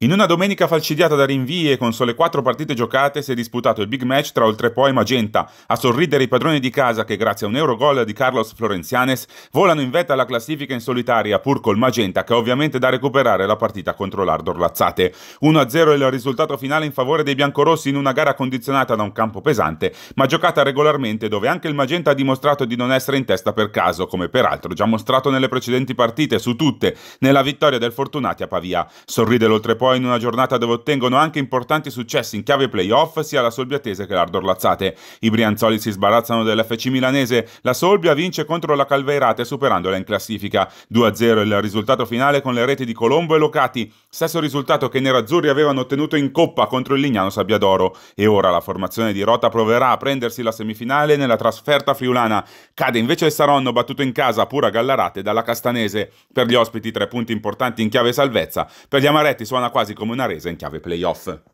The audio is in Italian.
In una domenica falcidiata da rinvii e con sole quattro partite giocate si è disputato il big match tra Oltrepo e Magenta, a sorridere i padroni di casa che grazie a un Eurogol di Carlos Florenzianes volano in vetta alla classifica in solitaria pur col Magenta che ha ovviamente da recuperare la partita contro l'Ardor Lazzate. 1-0 il risultato finale in favore dei biancorossi in una gara condizionata da un campo pesante ma giocata regolarmente dove anche il Magenta ha dimostrato di non essere in testa per caso come peraltro già mostrato nelle precedenti partite su tutte nella vittoria del Fortunati a Pavia. Sorride l'Oltrepo poi in una giornata dove ottengono anche importanti successi in chiave playoff sia la Solbiatese che l'Ardor Lazzate. I Brianzoli si sbarazzano dell'FC milanese, la Solbia vince contro la Calveirate superandola in classifica. 2-0 il risultato finale con le reti di Colombo e Locati, stesso risultato che i nerazzurri avevano ottenuto in Coppa contro il Lignano Sabbiadoro e ora la formazione di Rota proverà a prendersi la semifinale nella trasferta friulana. Cade invece il Saronno battuto in casa pura Gallarate dalla Castanese. Per gli ospiti tre punti importanti in chiave salvezza. Per gli amaretti suona quasi come una resa in chiave playoff.